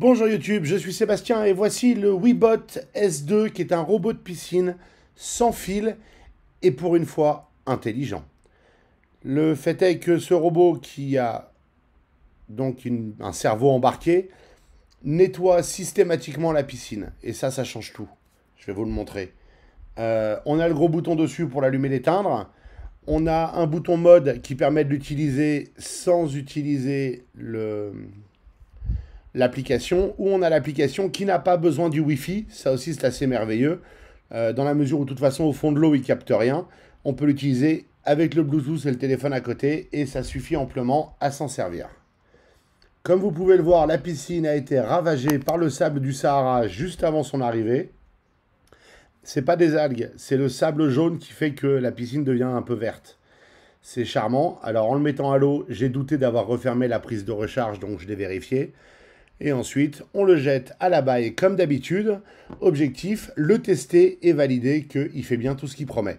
Bonjour YouTube, je suis Sébastien et voici le WeBot S2 qui est un robot de piscine sans fil et pour une fois intelligent. Le fait est que ce robot qui a donc un cerveau embarqué nettoie systématiquement la piscine et ça, ça change tout. Je vais vous le montrer. Euh, on a le gros bouton dessus pour l'allumer et l'éteindre. On a un bouton mode qui permet de l'utiliser sans utiliser le, l'application, ou on a l'application qui n'a pas besoin du Wi-Fi, ça aussi c'est assez merveilleux, euh, dans la mesure où de toute façon au fond de l'eau il capte rien, on peut l'utiliser avec le Bluetooth et le téléphone à côté, et ça suffit amplement à s'en servir. Comme vous pouvez le voir, la piscine a été ravagée par le sable du Sahara juste avant son arrivée. C'est pas des algues, c'est le sable jaune qui fait que la piscine devient un peu verte. C'est charmant. Alors en le mettant à l'eau, j'ai douté d'avoir refermé la prise de recharge, donc je l'ai vérifié. Et ensuite, on le jette à la baille comme d'habitude. Objectif, le tester et valider qu'il fait bien tout ce qu'il promet.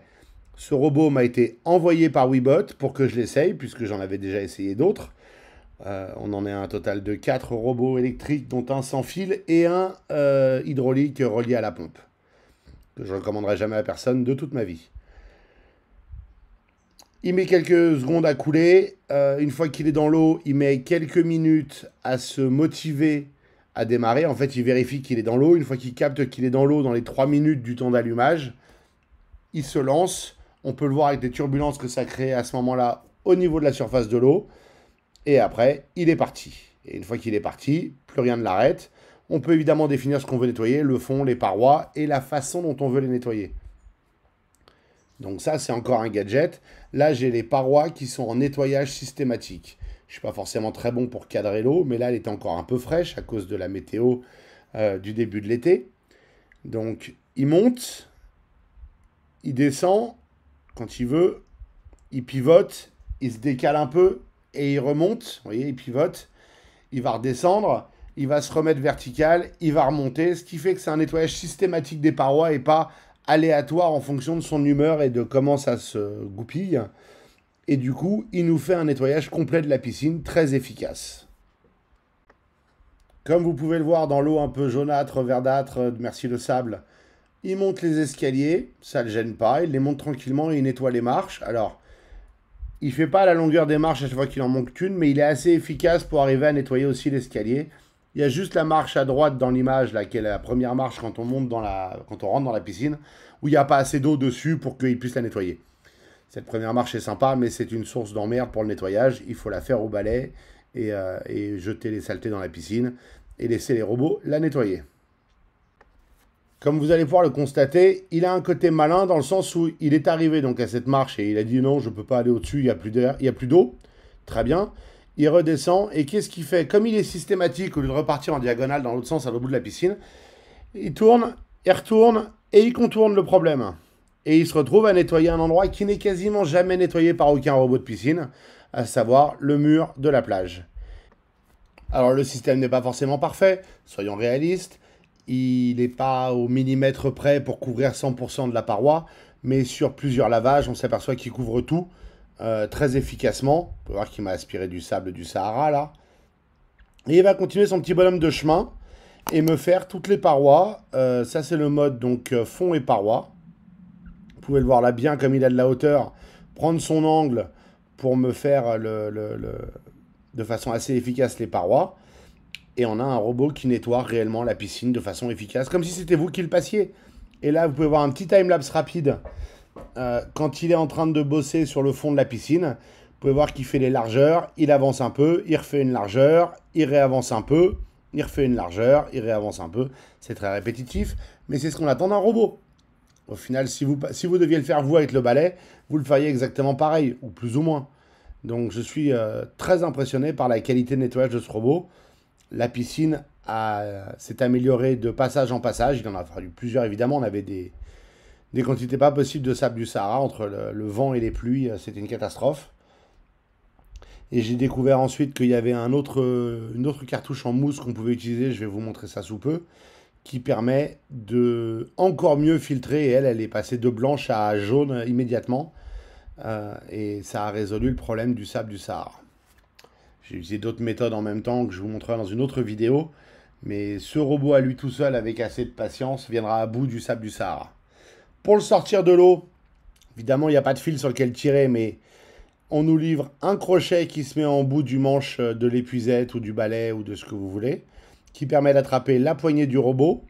Ce robot m'a été envoyé par Webot pour que je l'essaye, puisque j'en avais déjà essayé d'autres. Euh, on en est à un total de 4 robots électriques, dont un sans fil et un euh, hydraulique relié à la pompe. Que je recommanderai jamais à personne de toute ma vie. Il met quelques secondes à couler. Euh, une fois qu'il est dans l'eau, il met quelques minutes à se motiver à démarrer. En fait, il vérifie qu'il est dans l'eau. Une fois qu'il capte qu'il est dans l'eau dans les 3 minutes du temps d'allumage, il se lance. On peut le voir avec des turbulences que ça crée à ce moment-là au niveau de la surface de l'eau. Et après, il est parti. Et une fois qu'il est parti, plus rien ne l'arrête. On peut évidemment définir ce qu'on veut nettoyer, le fond, les parois et la façon dont on veut les nettoyer. Donc ça, c'est encore un gadget. Là, j'ai les parois qui sont en nettoyage systématique. Je ne suis pas forcément très bon pour cadrer l'eau, mais là, elle est encore un peu fraîche à cause de la météo euh, du début de l'été. Donc, il monte, il descend quand il veut, il pivote, il se décale un peu et il remonte. Vous voyez, il pivote, il va redescendre, il va se remettre vertical, il va remonter, ce qui fait que c'est un nettoyage systématique des parois et pas aléatoire en fonction de son humeur et de comment ça se goupille. Et du coup, il nous fait un nettoyage complet de la piscine, très efficace. Comme vous pouvez le voir dans l'eau un peu jaunâtre, verdâtre, merci le sable, il monte les escaliers, ça le gêne pas, il les monte tranquillement et il nettoie les marches. Alors, il fait pas la longueur des marches à chaque fois qu'il en manque une, mais il est assez efficace pour arriver à nettoyer aussi l'escalier. Il y a juste la marche à droite dans l'image, là, qui est la première marche quand on, monte dans la, on rentre dans la piscine, où il n'y a pas assez d'eau dessus pour qu'il puisse la nettoyer. Cette première marche est sympa, mais c'est une source d'emmerde pour le nettoyage. Il faut la faire au balai euh, et, jeter les saletés dans la piscine et laisser les robots la nettoyer. Comme vous allez pouvoir le constater, il a un côté malin dans le sens où il est arrivé donc à cette marche et il a dit non, je ne peux pas aller au-dessus, il n'y a plus d'air, il y a plus d'eau. Très bien il redescend, et qu'est-ce qu'il fait Comme il est systématique, au lieu de repartir en diagonale dans l'autre sens à l'autre bout de la piscine, il tourne, il retourne, et il contourne le problème. Et il se retrouve à nettoyer un endroit qui n'est quasiment jamais nettoyé par aucun robot de piscine, à savoir le mur de la plage. Alors le système n'est pas forcément parfait, soyons réalistes, il n'est pas au millimètre près pour couvrir 100% de la paroi, mais sur plusieurs lavages, on s'aperçoit qu'il couvre tout, euh, très efficacement. On peut voir qu'il m'a aspiré du sable du Sahara là. Et il va continuer son petit bonhomme de chemin et me faire toutes les parois. Euh, ça c'est le mode donc euh, fond et parois. Vous pouvez le voir là bien comme il a de la hauteur. Prendre son angle pour me faire de façon assez efficace les parois. Et on a un robot qui nettoie réellement la piscine de façon efficace, comme si c'était vous qui le passiez. Et là, vous pouvez voir un petit time-lapse rapide euh, quand il est en train de bosser sur le fond de la piscine, vous pouvez voir qu'il fait les largeurs, il avance un peu, il refait une largeur, il réavance un peu, il refait une largeur, il réavance un peu. C'est très répétitif, mais c'est ce qu'on attend d'un robot. Au final, si vous, si vous deviez le faire vous avec le balai, vous le feriez exactement pareil, ou plus ou moins. Donc je suis euh, très impressionné par la qualité de nettoyage de ce robot. La piscine euh, s'est améliorée de passage en passage. Il en a fallu plusieurs évidemment. On avait des, des quantités pas possibles de sable du Sahara entre le, vent et les pluies. Euh, c'était une catastrophe. Et j'ai découvert ensuite qu'il y avait un autre, euh, une autre cartouche en mousse qu'on pouvait utiliser, je vais vous montrer ça sous peu, qui permet de encore mieux filtrer. Et elle, elle est passée de blanche à jaune immédiatement. Euh, et ça a résolu le problème du sable du Sahara. J'ai utilisé d'autres méthodes en même temps que je vous montrerai dans une autre vidéo. Mais ce robot à lui tout seul, avec assez de patience, viendra à bout du sable du Sahara. Pour le sortir de l'eau, évidemment, il n'y a pas de fil sur lequel tirer, mais on nous livre un crochet qui se met en bout du manche euh, de l'épuisette ou du balai ou de ce que vous voulez, qui permet d'attraper la poignée du robot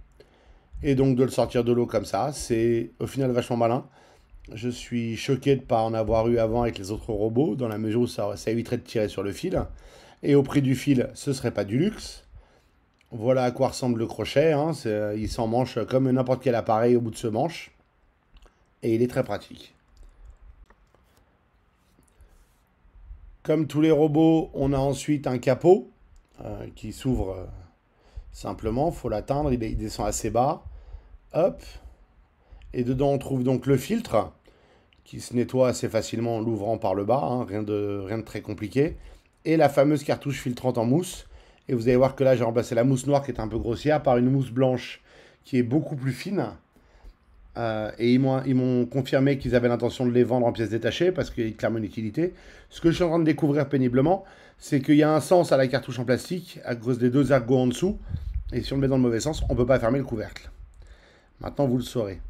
et donc de le sortir de l'eau comme ça. C'est au final vachement malin. Je suis choqué de ne pas en avoir eu avant avec les autres robots, dans la mesure où ça, éviterait de tirer sur le fil. Et au prix du fil, ce serait pas du luxe. Voilà à quoi ressemble le crochet. Hein. Euh, il s'en manche comme n'importe quel appareil au bout de ce manche et il est très pratique. Comme tous les robots, on a ensuite un capot euh, qui s'ouvre euh, simplement, faut l'atteindre, il, descend assez bas. Hop. Et dedans, on trouve donc le filtre qui se nettoie assez facilement en l'ouvrant par le bas, hein. rien, de, rien de très compliqué. Et la fameuse cartouche filtrante en mousse. Et vous allez voir que là, j'ai remplacé la mousse noire qui est un peu grossière par une mousse blanche qui est beaucoup plus fine euh, et ils m'ont confirmé qu'ils avaient l'intention de les vendre en pièces détachées parce qu'il y a clairement une utilité. Ce que je suis en train de découvrir péniblement, c'est qu'il y a un sens à la cartouche en plastique à cause des deux ergots en dessous. Et si on le met dans le mauvais sens, on ne peut pas fermer le couvercle. Maintenant, vous le saurez.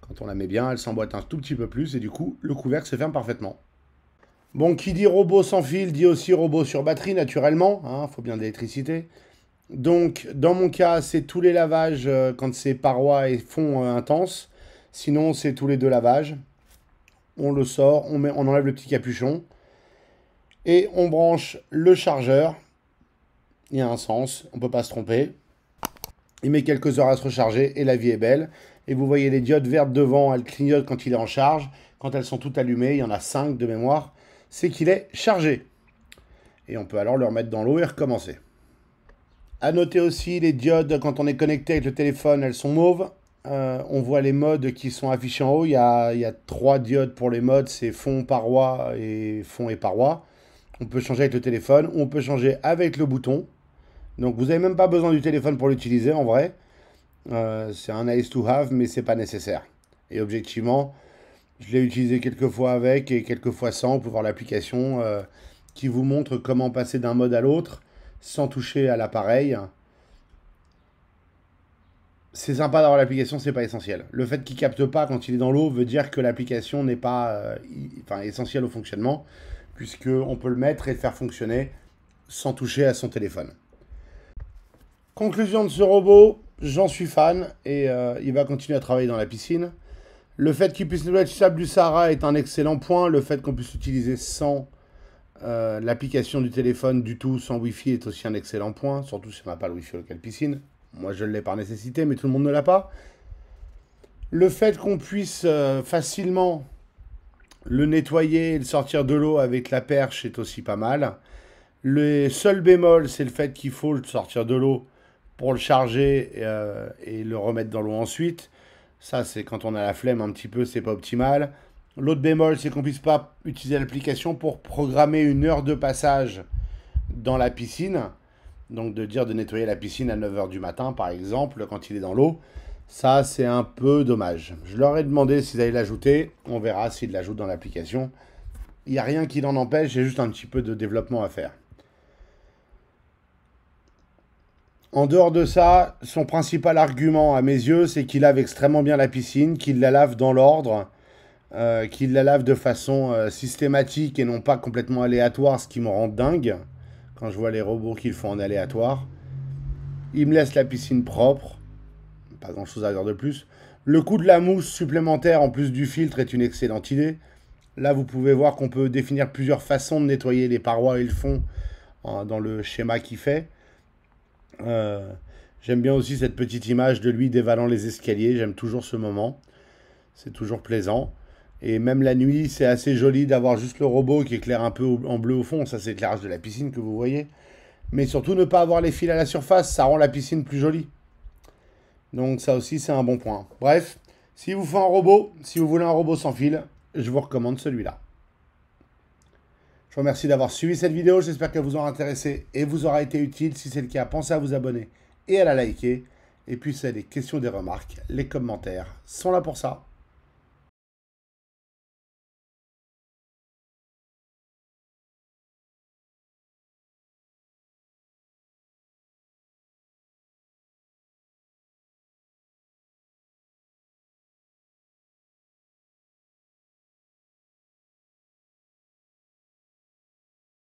Quand on la met bien, elle s'emboîte un tout petit peu plus et du coup, le couvercle se ferme parfaitement. Bon, qui dit robot sans fil dit aussi robot sur batterie, naturellement. Il hein, faut bien de l'électricité. Donc, dans mon cas, c'est tous les lavages euh, quand c'est parois et fond euh, intense. Sinon, c'est tous les deux lavages. On le sort, on, met, on enlève le petit capuchon. Et on branche le chargeur. Il y a un sens, on ne peut pas se tromper. Il met quelques heures à se recharger et la vie est belle. Et vous voyez les diodes vertes devant, elles clignotent quand il est en charge. Quand elles sont toutes allumées, il y en a 5 de mémoire, c'est qu'il est chargé. Et on peut alors le remettre dans l'eau et recommencer. À noter aussi les diodes, quand on est connecté avec le téléphone, elles sont mauves. Euh, on voit les modes qui sont affichés en haut. Il y a, trois diodes pour les modes, c'est fond, paroi et fond et paroi. On peut changer avec le téléphone, ou on peut changer avec le bouton. Donc vous n'avez même pas besoin du téléphone pour l'utiliser en vrai. Euh, c'est un nice to have, mais c'est pas nécessaire. Et objectivement, je l'ai utilisé quelques fois avec et quelques fois sans. pour voir l'application euh, qui vous montre comment passer d'un mode à l'autre sans toucher à l'appareil. C'est sympa d'avoir l'application, c'est pas essentiel. Le fait qu'il capte pas quand il est dans l'eau veut dire que l'application n'est pas euh, essentielle au fonctionnement, puisqu'on peut le mettre et le faire fonctionner sans toucher à son téléphone. Conclusion de ce robot, j'en suis fan et euh, il va continuer à travailler dans la piscine. Le fait qu'il puisse nous être sable du Sahara est un excellent point. Le fait qu'on puisse l'utiliser sans euh, l'application du téléphone du tout sans Wi-Fi est aussi un excellent point, surtout si on n'a pas le Wi-Fi local piscine. Moi, je l'ai par nécessité, mais tout le monde ne l'a pas. Le fait qu'on puisse euh, facilement le nettoyer et le sortir de l'eau avec la perche est aussi pas mal. Le seul bémol, c'est le fait qu'il faut le sortir de l'eau pour le charger euh, et le remettre dans l'eau ensuite. Ça, c'est quand on a la flemme un petit peu, c'est pas optimal. L'autre bémol, c'est qu'on ne puisse pas utiliser l'application pour programmer une heure de passage dans la piscine. Donc de dire de nettoyer la piscine à 9h du matin, par exemple, quand il est dans l'eau. Ça, c'est un peu dommage. Je leur ai demandé s'ils allaient l'ajouter. On verra s'ils l'ajoutent dans l'application. Il n'y a rien qui l'en empêche, j'ai juste un petit peu de développement à faire. En dehors de ça, son principal argument à mes yeux, c'est qu'il lave extrêmement bien la piscine, qu'il la lave dans l'ordre, euh, qu'il la lave de façon euh, systématique et non pas complètement aléatoire, ce qui me rend dingue quand je vois les robots qu'ils font en aléatoire. Il me laisse la piscine propre, pas grand chose à dire de plus. Le coût de la mousse supplémentaire en plus du filtre est une excellente idée. Là, vous pouvez voir qu'on peut définir plusieurs façons de nettoyer les parois et le fond hein, dans le schéma qu'il fait. Euh, j'aime bien aussi cette petite image de lui dévalant les escaliers. J'aime toujours ce moment. C'est toujours plaisant. Et même la nuit, c'est assez joli d'avoir juste le robot qui éclaire un peu en bleu au fond. Ça, c'est l'éclairage de la piscine que vous voyez. Mais surtout, ne pas avoir les fils à la surface, ça rend la piscine plus jolie. Donc ça aussi, c'est un bon point. Bref, si vous faites un robot, si vous voulez un robot sans fil, je vous recommande celui-là. Je vous remercie d'avoir suivi cette vidéo. J'espère qu'elle vous aura intéressé et vous aura été utile. Si c'est le cas, pensez à vous abonner et à la liker. Et puis, si vous des questions, des remarques, les commentaires sont là pour ça.